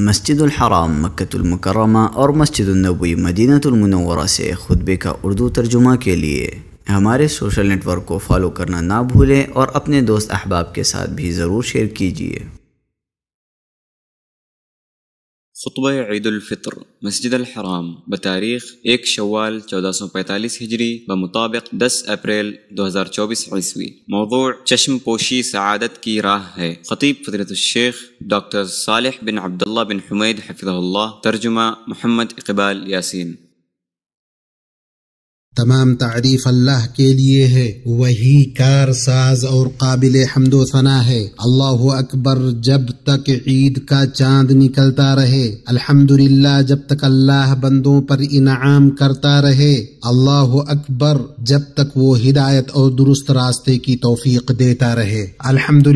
مسجد الحرام مکت المکرمہ اور مسجد النبی مدینہ المنورہ سے خطبے کا اردو ترجمہ کے لیے ہمارے سوشل نیٹ ورک کو فالو کرنا نہ بھولیں اور اپنے دوست احباب کے ساتھ بھی ضرور شیئر کیجیے خطبہ عید الفطر مسجد الحرام بتاریخ ایک شوال چودہ سو پینتالیس ہجری بمطابق دس اپریل دو ہزار چوبیس عیسوی موضوع چشم پوشی سعادت کی راہ ہے خطیب فطرت الشیخ ڈاکٹر صالح بن عبداللہ بن حمید حفظہ اللہ ترجمہ محمد اقبال یاسین تمام تعریف اللہ کے لیے ہے وہی کار ساز اور قابل حمد و ثنا ہے اللہ اکبر جب تک عید کا چاند نکلتا رہے الحمد جب تک اللہ بندوں پر انعام کرتا رہے اللہ اکبر جب تک وہ ہدایت اور درست راستے کی توفیق دیتا رہے الحمد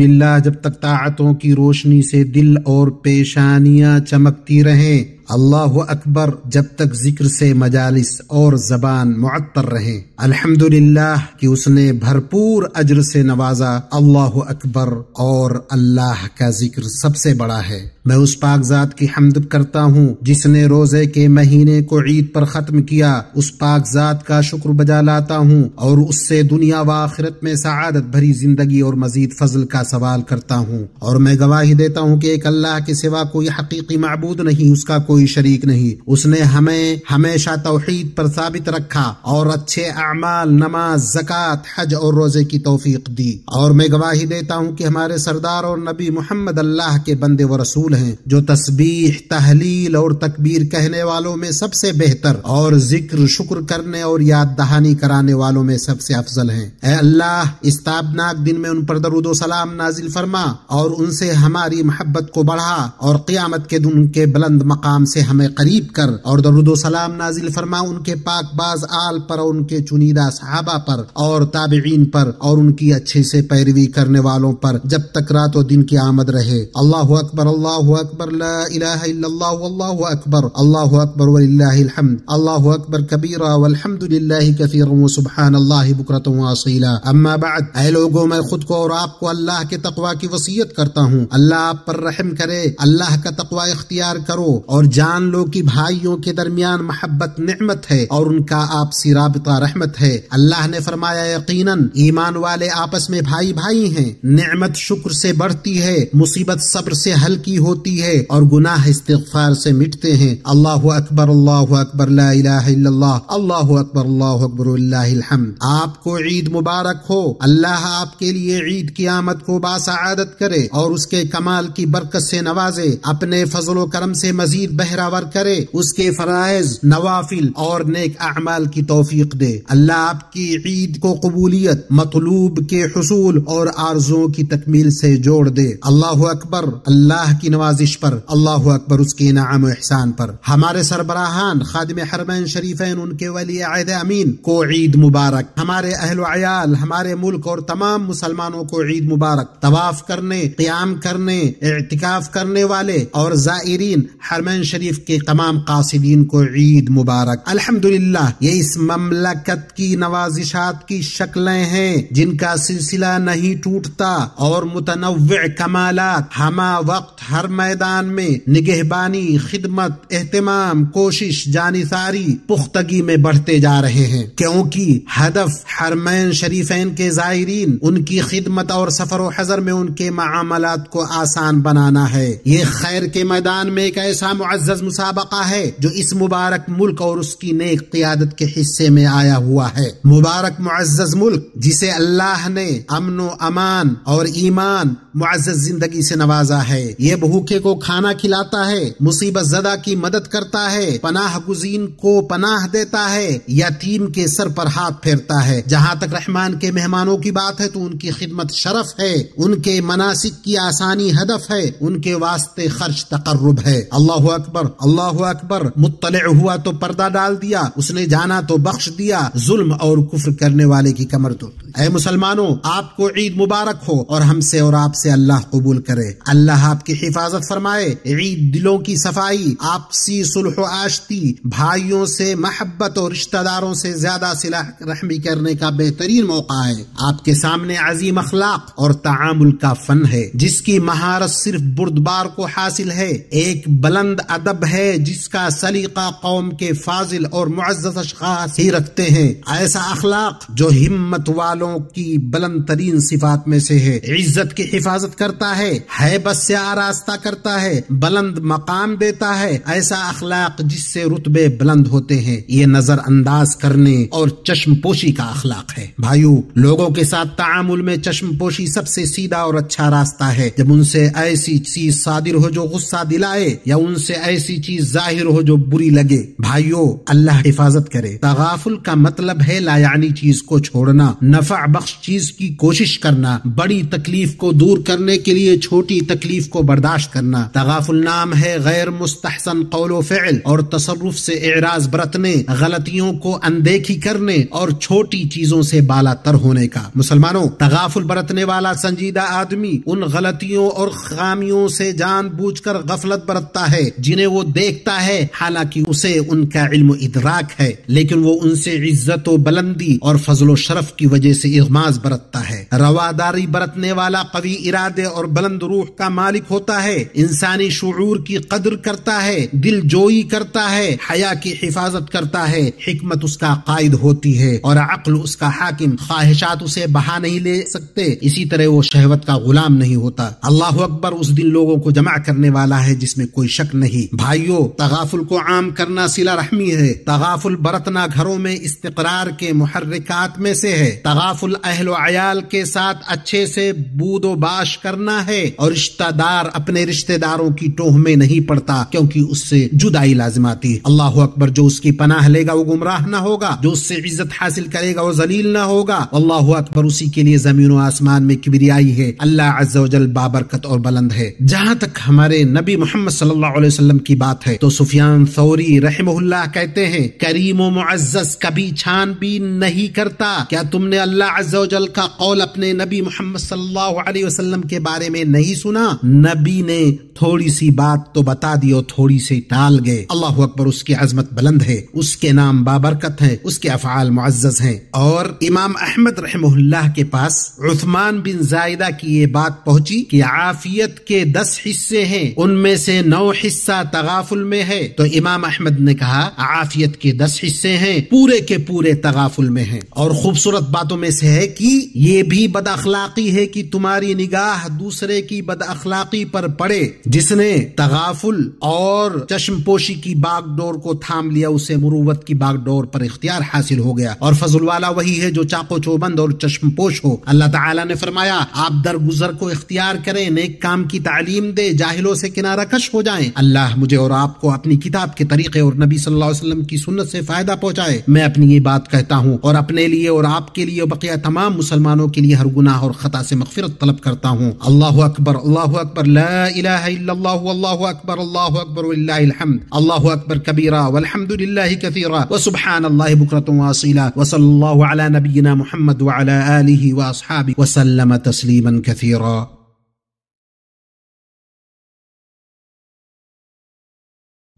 جب تک طاعتوں کی روشنی سے دل اور پیشانیاں چمکتی رہیں اللہ اکبر جب تک ذکر سے مجالس اور زبان معطر رہے الحمد للہ اس نے بھرپور اجر سے نوازا اللہ اکبر اور اللہ کا ذکر سب سے بڑا ہے میں اس پاک ذات کی حمد کرتا ہوں جس نے روزے کے مہینے کو عید پر ختم کیا اس پاک ذات کا شکر بجا لاتا ہوں اور اس سے دنیا و آخرت میں سعادت بھری زندگی اور مزید فضل کا سوال کرتا ہوں اور میں گواہی دیتا ہوں کہ ایک اللہ کے سوا کوئی حقیقی معبود نہیں اس کا کوئی شریک نہیں اس نے ہمیں ہمیشہ توحید پر ثابت رکھا اور اچھے اعمال نماز زکوٰۃ حج اور روزے کی توفیق دی اور میں گواہی دیتا ہوں کہ ہمارے سردار اور نبی محمد اللہ کے بندے و رسول ہیں جو تسبیح تحلیل اور تکبیر کہنے والوں میں سب سے بہتر اور ذکر شکر کرنے اور یاد دہانی کرانے والوں میں سب سے افضل ہیں اے اللہ اس تابناک دن میں ان پر درود و سلام نازل فرما اور ان سے ہماری محبت کو بڑھا اور قیامت کے دن کے بلند مقام سے ہمیں قریب کر اور درود و سلام نازل فرما ان کے پاک باز آل پر اور ان کے چنیدہ صحابہ پر اور تابعین پر اور ان کی اچھے سے پیروی کرنے والوں پر جب تک رات و دن کی آمد رہے اللہ اکبر اللہ اللہ اکبر لا الہ الا اللہ واللہ اکبر اللہ اکبر وللہ الحمد اللہ اکبر کبیرا والحمد للہ کثیر و سبحان اللہ بکرت و اصیلا اما بعد اے لوگوں میں خود کو اور آپ کو اللہ کے تقوی کی وصیت کرتا ہوں اللہ آپ پر رحم کرے اللہ کا تقوی اختیار کرو اور جان لو کہ بھائیوں کے درمیان محبت نعمت ہے اور ان کا آپ سی رابطہ رحمت ہے اللہ نے فرمایا یقینا ایمان والے آپس میں بھائی بھائی ہیں نعمت شکر سے بڑھتی ہے مصیبت صبر سے ہلکی ہوتی ہوتی ہے اور گناہ استغفار سے مٹتے ہیں اللہ اکبر اللہ اکبر لا الہ الا اللہ اللہ اکبر اللہ اکبر اللہ الحمد آپ کو عید مبارک ہو اللہ آپ کے لیے عید کی آمد کو باسعادت کرے اور اس کے کمال کی برکت سے نوازے اپنے فضل و کرم سے مزید بہراور کرے اس کے فرائض نوافل اور نیک اعمال کی توفیق دے اللہ آپ کی عید کو قبولیت مطلوب کے حصول اور آرزوں کی تکمیل سے جوڑ دے اللہ اکبر اللہ کی نوازش پر اللہ اکبر اس کے انعام و احسان پر ہمارے سربراہان خادم حرمین شریفین ان کے ولی امین کو عید مبارک ہمارے اہل و عیال ہمارے ملک اور تمام مسلمانوں کو عید مبارک طواف کرنے قیام کرنے اعتکاف کرنے والے اور زائرین حرمین شریف کے تمام قاصدین کو عید مبارک الحمد یہ اس مملکت کی نوازشات کی شکلیں ہیں جن کا سلسلہ نہیں ٹوٹتا اور متنوع کمالات ہما وقت ہر میدان میں نگہبانی خدمت اہتمام کوشش جانساری پختگی میں بڑھتے جا رہے ہیں کیونکہ ہدف حرمین شریفین کے زائرین ان کی خدمت اور سفر و حضر میں ان کے معاملات کو آسان بنانا ہے یہ خیر کے میدان میں ایک ایسا معزز مسابقہ ہے جو اس مبارک ملک اور اس کی نیک قیادت کے حصے میں آیا ہوا ہے مبارک معزز ملک جسے اللہ نے امن و امان اور ایمان معزز زندگی سے نوازا ہے یہ بہت بھوکے کو کھانا کھلاتا ہے مصیبت زدہ کی مدد کرتا ہے پناہ گزین کو پناہ دیتا ہے یتیم کے سر پر ہاتھ پھیرتا ہے جہاں تک رحمان کے مہمانوں کی بات ہے تو ان کی خدمت شرف ہے ان کے مناسب کی آسانی ہدف ہے ان کے واسطے خرچ تقرب ہے اللہ اکبر اللہ اکبر مطلع ہوا تو پردہ ڈال دیا اس نے جانا تو بخش دیا ظلم اور کفر کرنے والے کی کمر تو اے مسلمانوں آپ کو عید مبارک ہو اور ہم سے اور آپ سے اللہ قبول کرے اللہ آپ کی حفاظت حفاظت فرمائے عید دلوں کی صفائی آپسی صلح و آشتی بھائیوں سے محبت اور رشتہ داروں سے زیادہ صلح رحمی کرنے کا بہترین موقع ہے آپ کے سامنے عظیم اخلاق اور تعامل کا فن ہے جس کی مہارت صرف بردبار کو حاصل ہے ایک بلند ادب ہے جس کا سلیقہ قوم کے فاضل اور معزز اشخاص ہی رکھتے ہیں ایسا اخلاق جو ہمت والوں کی بلند ترین صفات میں سے ہے عزت کی حفاظت کرتا ہے بس سے آراستہ کرتا ہے بلند مقام دیتا ہے ایسا اخلاق جس سے رتبے بلند ہوتے ہیں یہ نظر انداز کرنے اور چشم پوشی کا اخلاق ہے بھائیو لوگوں کے ساتھ تعامل میں چشم پوشی سب سے سیدھا اور اچھا راستہ ہے جب ان سے ایسی چیز صادر ہو جو غصہ دلائے یا ان سے ایسی چیز ظاہر ہو جو بری لگے بھائیو اللہ حفاظت کرے تغافل کا مطلب ہے یعنی چیز کو چھوڑنا نفع بخش چیز کی کوشش کرنا بڑی تکلیف کو دور کرنے کے لیے چھوٹی تکلیف کو برداشت برداشت کرنا تغافل نام ہے غیر مستحسن قول و فعل اور تصرف سے اعراض برتنے غلطیوں کو اندیکھی کرنے اور چھوٹی چیزوں سے بالا تر ہونے کا مسلمانوں تغافل برتنے والا سنجیدہ آدمی ان غلطیوں اور خامیوں سے جان بوجھ کر غفلت برتتا ہے جنہیں وہ دیکھتا ہے حالانکہ اسے ان کا علم و ادراک ہے لیکن وہ ان سے عزت و بلندی اور فضل و شرف کی وجہ سے اغماز برتتا ہے رواداری برتنے والا قوی ارادے اور بلند روح کا مالک ہوتا ہے انسانی شعور کی قدر کرتا ہے دل جوئی کرتا ہے حیا کی حفاظت کرتا ہے حکمت اس کا قائد ہوتی ہے اور عقل اس کا حاکم خواہشات اسے بہا نہیں لے سکتے اسی طرح وہ شہوت کا غلام نہیں ہوتا اللہ اکبر اس دن لوگوں کو جمع کرنے والا ہے جس میں کوئی شک نہیں بھائیو تغافل کو عام کرنا سلا رحمی ہے تغافل برتنا گھروں میں استقرار کے محرکات میں سے ہے تغافل اہل و عیال کے ساتھ اچھے سے بود و باش کرنا ہے اور رشتہ دار اپنے رشتہ داروں کی ٹوہ میں نہیں پڑتا کیونکہ اس سے جدائی لازم ہے اللہ اکبر جو اس کی پناہ لے گا وہ گمراہ نہ ہوگا جو اس سے عزت حاصل کرے گا وہ نہ ہوگا اللہ اکبر اسی کے زمین و آسمان میں کبریائی ہے اللہ عز و جل بابرکت اور بلند ہے جہاں تک ہمارے نبی محمد صلی اللہ علیہ وسلم کی بات ہے تو سفیان ثوری رحمہ اللہ کہتے ہیں کریم و معزز کبھی چھان بھی نہیں کرتا کیا تم نے اللہ عز و جل کا قول اپنے نبی محمد صلی اللہ علیہ وسلم کے بارے میں نہیں سنا نبی نے تھوڑی سی بات تو بتا دی اور تھوڑی سی ٹال گئے اللہ اکبر اس کی عظمت بلند ہے اس کے نام بابرکت ہے اس کے افعال معزز ہیں اور امام احمد رحم اللہ کے پاس عثمان بن زائدہ کی یہ بات پہنچی کہ عافیت کے دس حصے ہیں ان میں سے نو حصہ تغافل میں ہے تو امام احمد نے کہا عافیت کے دس حصے ہیں پورے کے پورے تغافل میں ہیں اور خوبصورت باتوں میں سے ہے کہ یہ بھی بد اخلاقی ہے کہ تمہاری نگاہ دوسرے کی بد اخلاقی پر پڑے جس نے تغافل اور چشم پوشی کی باغ ڈور کو تھام لیا اسے مروت کی باغ ڈور پر اختیار حاصل ہو گیا اور فضل والا وہی ہے جو چاقو چوبند اور چشم پوش ہو اللہ تعالیٰ نے فرمایا آپ درگزر کو اختیار کریں نیک کام کی تعلیم دے جاہلوں سے کنارہ کش ہو جائیں اللہ مجھے اور آپ کو اپنی کتاب کے طریقے اور نبی صلی اللہ علیہ وسلم کی سنت سے فائدہ پہنچائے میں اپنی یہ بات کہتا ہوں اور اپنے لیے اور آپ کے لیے بقیہ تمام مسلمانوں کے لیے ہر گناہ اور خطا سے مغفرت طلب کرتا ہوں اللہ اکبر اللہ اکبر لا لا إله إلا الله والله أكبر الله أكبر ولله الحمد الله أكبر كبيرا والحمد لله كثيرا وسبحان الله بكرة واصيلا وصلى الله على نبينا محمد وعلى آله وأصحابه وسلم تسليما كثيرا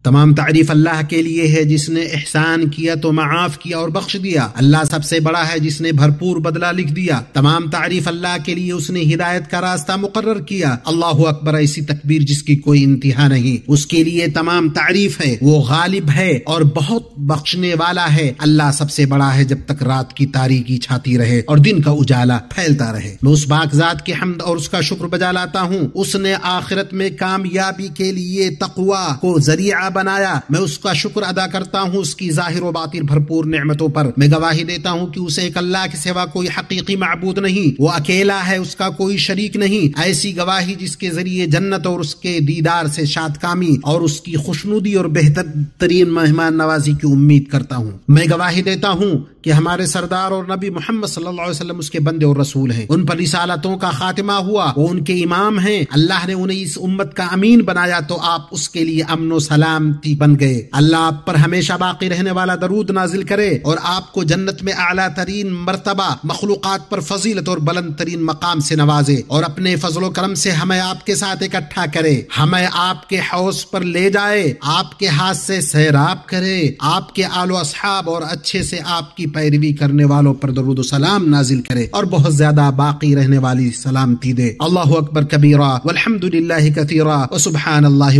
تمام تعریف اللہ کے لیے ہے جس نے احسان کیا تو معاف کیا اور بخش دیا اللہ سب سے بڑا ہے جس نے بھرپور بدلہ لکھ دیا تمام تعریف اللہ کے لیے اس نے ہدایت کا راستہ مقرر کیا اللہ اکبر ایسی تکبیر جس کی کوئی انتہا نہیں اس کے لیے تمام تعریف ہے وہ غالب ہے اور بہت بخشنے والا ہے اللہ سب سے بڑا ہے جب تک رات کی تاریخی چھاتی رہے اور دن کا اجالا پھیلتا رہے میں اس باغذات کے حمد اور اس کا شکر بجا لاتا ہوں اس نے آخرت میں کامیابی کے لیے تقوا کو ذریعہ بنایا میں اس کا شکر ادا کرتا ہوں اس کی ظاہر و بھرپور نعمتوں پر میں گواہی دیتا ہوں کہ اسے ایک اللہ کے سوا کوئی حقیقی معبود نہیں وہ اکیلا ہے اس کا کوئی شریک نہیں ایسی گواہی جس کے ذریعے جنت اور اس کے دیدار سے شاد کامی اور اس کی خوشنودی اور بہتر ترین مہمان نوازی کی امید کرتا ہوں میں گواہی دیتا ہوں کہ ہمارے سردار اور نبی محمد صلی اللہ علیہ وسلم اس کے بندے اور رسول ہیں ان پر رسالتوں کا خاتمہ ہوا وہ ان کے امام ہیں اللہ نے انہیں اس امت کا امین بنایا تو آپ اس کے لیے امن و سلام سلامتی بن گئے اللہ آپ پر ہمیشہ باقی رہنے والا درود نازل کرے اور آپ کو جنت میں اعلیٰ ترین مرتبہ مخلوقات پر فضیلت اور بلند ترین مقام سے نوازے اور اپنے فضل و کرم سے ہمیں آپ کے ساتھ اکٹھا کرے ہمیں آپ کے حوث پر لے جائے آپ کے ہاتھ سے سیراب کرے آپ کے آل و اصحاب اور اچھے سے آپ کی پیروی کرنے والوں پر درود و سلام نازل کرے اور بہت زیادہ باقی رہنے والی سلامتی دے اللہ اکبر کبیرہ والحمد للہ و سبحان اللہ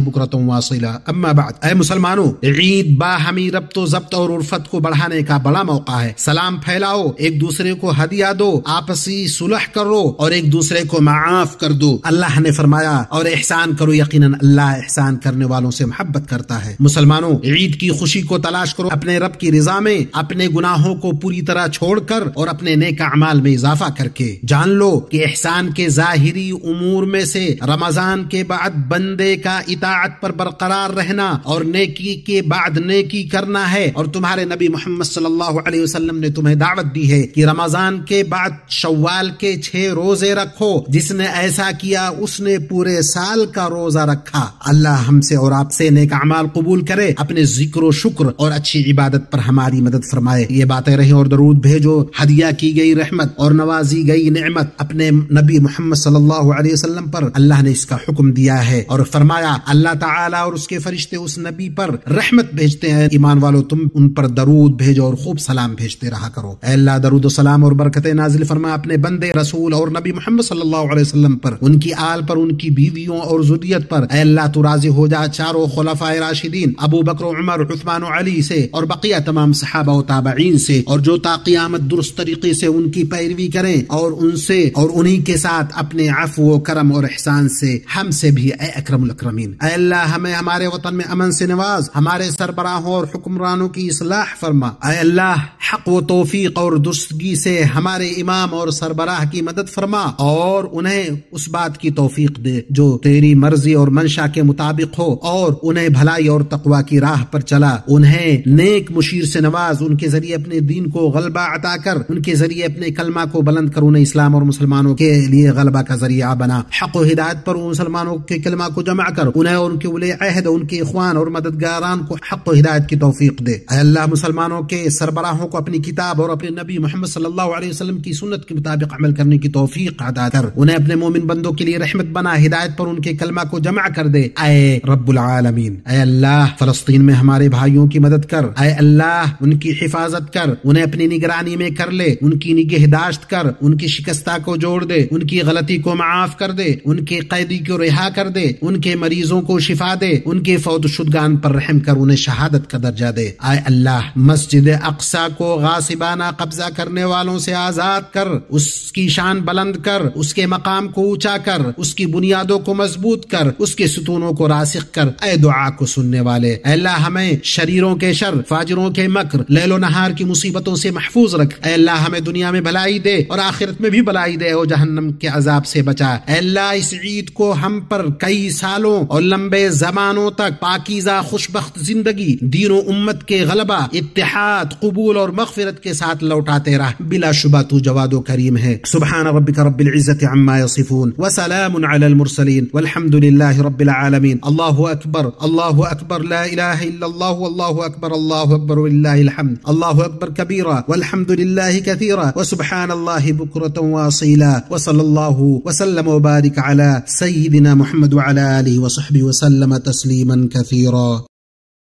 واصلہ اما بعد بعد اے مسلمانوں عید باہمی رب تو ضبط اور عرفت کو بڑھانے کا بڑا موقع ہے سلام پھیلاؤ ایک دوسرے کو ہدیہ دو آپسی صلح کرو اور ایک دوسرے کو معاف کر دو اللہ نے فرمایا اور احسان کرو یقیناً اللہ احسان کرنے والوں سے محبت کرتا ہے مسلمانوں عید کی خوشی کو تلاش کرو اپنے رب کی رضا میں اپنے گناہوں کو پوری طرح چھوڑ کر اور اپنے نیک اعمال میں اضافہ کر کے جان لو کہ احسان کے ظاہری امور میں سے رمضان کے بعد بندے کا اطاعت پر برقرار رہنا اور نیکی کے بعد نیکی کرنا ہے اور تمہارے نبی محمد صلی اللہ علیہ وسلم نے تمہیں دعوت دی ہے کہ رمضان کے بعد شوال کے چھ روزے رکھو جس نے ایسا کیا اس نے پورے سال کا روزہ رکھا اللہ ہم سے اور آپ سے نیک اعمال قبول کرے اپنے ذکر و شکر اور اچھی عبادت پر ہماری مدد فرمائے یہ باتیں رہیں اور درود بھیجو ہدیہ کی گئی رحمت اور نوازی گئی نعمت اپنے نبی محمد صلی اللہ علیہ وسلم پر اللہ نے اس کا حکم دیا ہے اور فرمایا اللہ تعالیٰ اور اس کے فرشتے اس نبی پر رحمت بھیجتے ہیں ایمان والو تم ان پر درود بھیجو اور خوب سلام بھیجتے رہا کرو اے اللہ درود و سلام اور برکت نازل فرما اپنے بندے رسول اور نبی محمد صلی اللہ علیہ وسلم پر ان کی آل پر ان کی بیویوں اور ذریت پر اے اللہ تو راضی ہو جا چاروں خلفاء راشدین ابو بکر عمر عثمان و علی سے اور بقیہ تمام صحابہ و تابعین سے اور جو تا قیامت درست طریقے سے ان کی پیروی کریں اور ان سے اور انہی کے ساتھ اپنے عفو و کرم اور احسان سے ہم سے بھی اے اکرم الاکرمین اے اللہ ہمیں ہمارے وطن میں امن امن سے نواز ہمارے سربراہوں اور حکمرانوں کی اصلاح فرما اے اللہ حق و توفیق اور سے ہمارے امام اور سربراہ کی مدد فرما اور انہیں اس بات کی توفیق دے جو تیری مرضی اور منشا کے مطابق ہو اور انہیں بھلائی اور تقوا کی راہ پر چلا انہیں نیک مشیر سے نواز ان کے ذریعے اپنے دین کو غلبہ عطا کر ان کے ذریعے اپنے کلمہ کو بلند کر انہیں اسلام اور مسلمانوں کے لیے غلبہ کا ذریعہ بنا حق و ہدایت پر مسلمانوں کے کلمہ کو جمع کر انہیں اور ان کے عہد ان کے اخوان اخوان اور مددگاران کو حق و ہدایت کی توفیق دے اے اللہ مسلمانوں کے سربراہوں کو اپنی کتاب اور اپنے نبی محمد صلی اللہ علیہ وسلم کی سنت کے مطابق عمل کرنے کی توفیق ادا بندوں کے لیے رحمت بنا ہدایت پر ان کے کلمہ کو جمع کر دے اے رب العالمین اے اللہ فلسطین میں ہمارے بھائیوں کی مدد کر اے اللہ ان کی حفاظت کر انہیں اپنی نگرانی میں کر لے ان کی نگہداشت کر ان کی شکستہ کو جوڑ دے ان کی غلطی کو معاف کر دے ان کے قیدی کو رہا کر دے ان کے مریضوں کو شفا دے ان کے فوت شدگان پر رحم کر انہیں شہادت کا درجہ دے آئے اللہ مسجد اقسا کو غاصبانہ قبضہ کرنے والوں سے آزاد کر اس کی شان بلند کر اس کے مقام کو اونچا کر اس کی بنیادوں کو مضبوط کر اس کے ستونوں کو راسخ کر اے دعا کو سننے والے اے اللہ ہمیں شریروں کے شر فاجروں کے مکر لیل و نہار کی مصیبتوں سے محفوظ رکھ اے اللہ ہمیں دنیا میں بھلائی دے اور آخرت میں بھی بھلائی دے اور جہنم کے عذاب سے بچا اے اللہ اس عید کو ہم پر کئی سالوں اور لمبے زمانوں تک پاک پاکیزہ خوشبخت زندگی دین و امت کے غلبہ اتحاد قبول اور مغفرت کے ساتھ لوٹاتے رہ بلا شبہ تو جواد و کریم ہے سبحان ربک رب العزت عما یصفون وسلام علی المرسلین والحمد لله رب العالمین اللہ اکبر اللہ اکبر لا الہ الا اللہ والله اکبر اللہ اکبر ولله الحمد اللہ اکبر کبیرا والحمد لله كثيرا وسبحان الله بكرة واصيلا وصلى الله وسلم وبارك على سيدنا محمد وعلى آله وصحبه وسلم تسليما كثيرا كثيرا